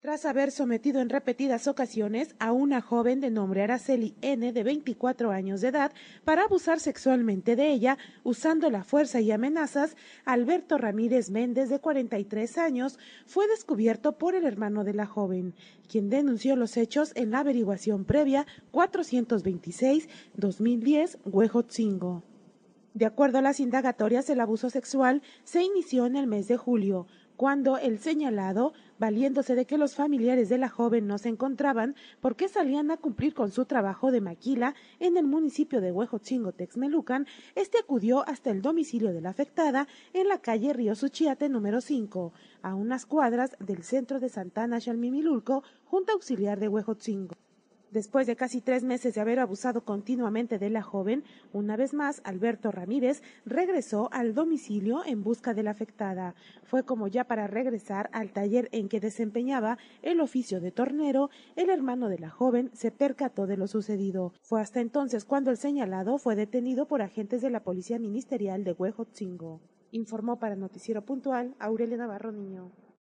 tras haber sometido en repetidas ocasiones a una joven de nombre Araceli N de 24 años de edad para abusar sexualmente de ella usando la fuerza y amenazas, Alberto Ramírez Méndez de 43 años fue descubierto por el hermano de la joven, quien denunció los hechos en la averiguación previa 426-2010 Huejotzingo. De acuerdo a las indagatorias, el abuso sexual se inició en el mes de julio, cuando el señalado, valiéndose de que los familiares de la joven no se encontraban porque salían a cumplir con su trabajo de maquila en el municipio de Huejotzingo, Texmelucan, este acudió hasta el domicilio de la afectada en la calle Río Suchiate número 5, a unas cuadras del centro de Santana Chalmimilulco, Junta Auxiliar de Huejotzingo. Después de casi tres meses de haber abusado continuamente de la joven, una vez más Alberto Ramírez regresó al domicilio en busca de la afectada. Fue como ya para regresar al taller en que desempeñaba el oficio de tornero, el hermano de la joven se percató de lo sucedido. Fue hasta entonces cuando el señalado fue detenido por agentes de la Policía Ministerial de Huejotzingo. Informó para Noticiero Puntual Aurelia Navarro Niño.